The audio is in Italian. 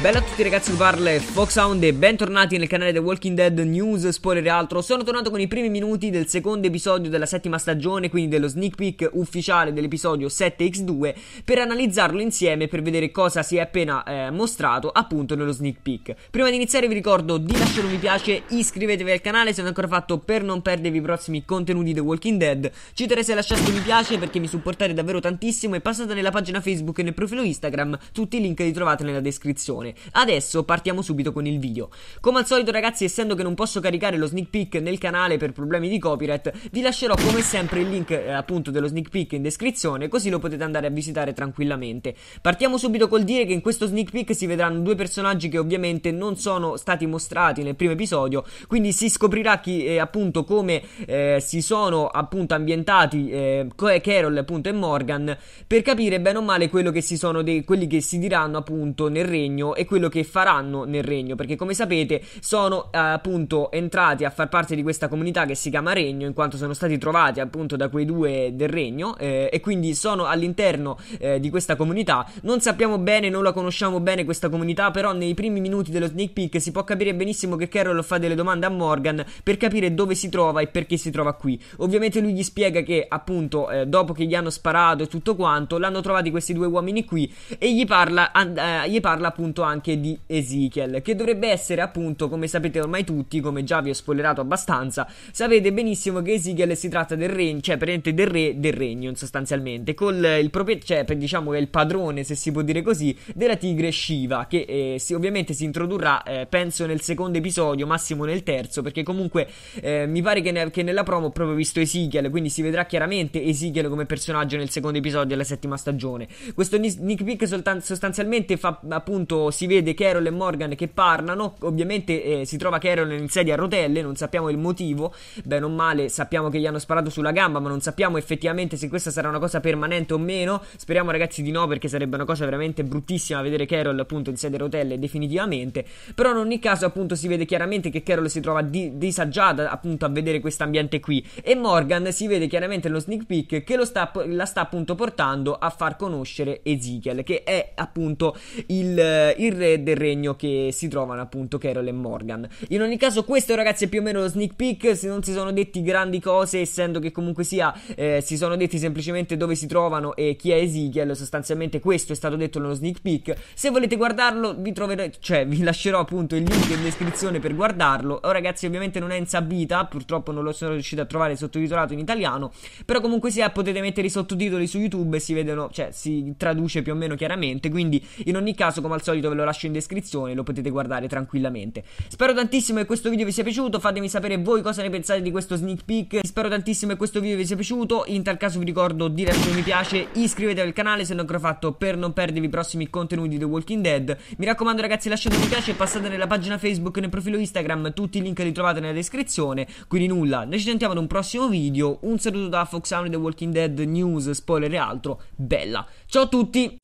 Bella a tutti ragazzi, parla Foxhound e bentornati nel canale The Walking Dead News, spoiler e altro Sono tornato con i primi minuti del secondo episodio della settima stagione Quindi dello sneak peek ufficiale dell'episodio 7x2 Per analizzarlo insieme per vedere cosa si è appena eh, mostrato appunto nello sneak peek Prima di iniziare vi ricordo di lasciare un mi piace, iscrivetevi al canale se non è ancora fatto Per non perdervi i prossimi contenuti The Walking Dead Ci interessa se lasciate un mi piace perché mi supportate davvero tantissimo E passate nella pagina Facebook e nel profilo Instagram Tutti i link li trovate nella descrizione fare. Cioè, adesso partiamo subito con il video. Come al solito ragazzi, essendo che non posso caricare lo sneak peek nel canale per problemi di copyright, vi lascerò come sempre il link eh, appunto dello sneak peek in descrizione, così lo potete andare a visitare tranquillamente. Partiamo subito col dire che in questo sneak peek si vedranno due personaggi che ovviamente non sono stati mostrati nel primo episodio, quindi si scoprirà chi eh, appunto come eh, si sono appunto ambientati eh, Carol appunto e Morgan per capire bene o male quello che si sono dei, quelli che si diranno appunto nel regno e quello che faranno nel regno, perché come sapete sono eh, appunto entrati a far parte di questa comunità che si chiama Regno, in quanto sono stati trovati appunto da quei due del Regno eh, e quindi sono all'interno eh, di questa comunità. Non sappiamo bene, non la conosciamo bene questa comunità, però nei primi minuti dello sneak peek si può capire benissimo che Carol fa delle domande a Morgan per capire dove si trova e perché si trova qui. Ovviamente lui gli spiega che appunto eh, dopo che gli hanno sparato e tutto quanto, l'hanno trovati questi due uomini qui e gli parla, and- eh, gli parla appunto anche anche di Ezekiel, che dovrebbe essere appunto, come sapete ormai tutti, come già vi ho spoilerato abbastanza, sapete benissimo che Ezekiel si tratta del regno, cioè praticamente del re del regno sostanzialmente, col il proprio, cioè per, diciamo che è il padrone, se si può dire così, della tigre Shiva, che eh, si, ovviamente si introdurrà, eh, penso nel secondo episodio, massimo nel terzo, perché comunque eh, mi pare che, ne, che, nella promo ho proprio visto Ezekiel, quindi si vedrà chiaramente Ezekiel come personaggio nel secondo episodio della settima stagione. Questo Nick Pick soltanz- sostanzialmente fa appunto si vede Carol e Morgan che parlano, ovviamente eh, si trova Carol in sedia a rotelle, non sappiamo il motivo, bene o male sappiamo che gli hanno sparato sulla gamba, ma non sappiamo effettivamente se questa sarà una cosa permanente o meno, speriamo ragazzi di no perché sarebbe una cosa veramente bruttissima vedere Carol appunto in sedia a rotelle definitivamente, però in ogni caso appunto si vede chiaramente che Carol si trova di- disagiata appunto a vedere questo ambiente qui e Morgan si vede chiaramente nello sneak peek che sta, la sta appunto portando a far conoscere Ezekiel che è appunto il, il il re del regno che si trovano appunto Carol e Morgan. In ogni caso questo ragazzi è più o meno lo sneak peek, se non si sono detti grandi cose essendo che comunque sia eh, si sono detti semplicemente dove si trovano e chi è Ezekiel, sostanzialmente questo è stato detto nello sneak peek. Se volete guardarlo vi troverete, cioè vi lascerò appunto il link in descrizione per guardarlo. Oh ragazzi ovviamente non è in sabita, purtroppo non lo sono riuscito a trovare sottotitolato in italiano, però comunque sia potete mettere i sottotitoli su YouTube e si vedono, cioè si traduce più o meno chiaramente, quindi in ogni caso come al solito ve lo lo lascio in descrizione, lo potete guardare tranquillamente. Spero tantissimo che questo video vi sia piaciuto, fatemi sapere voi cosa ne pensate di questo sneak peek. Spero tantissimo che questo video vi sia piaciuto, in tal caso vi ricordo di lasciare un mi piace, iscrivetevi al canale se non ancora fatto per non perdervi i prossimi contenuti di The Walking Dead. Mi raccomando ragazzi lasciate un mi piace e passate nella pagina Facebook e nel profilo Instagram, tutti i link li trovate nella descrizione, quindi nulla, noi ci sentiamo ad un prossimo video, un saluto da Fox Sound The Walking Dead News, spoiler e altro, bella. Ciao a tutti!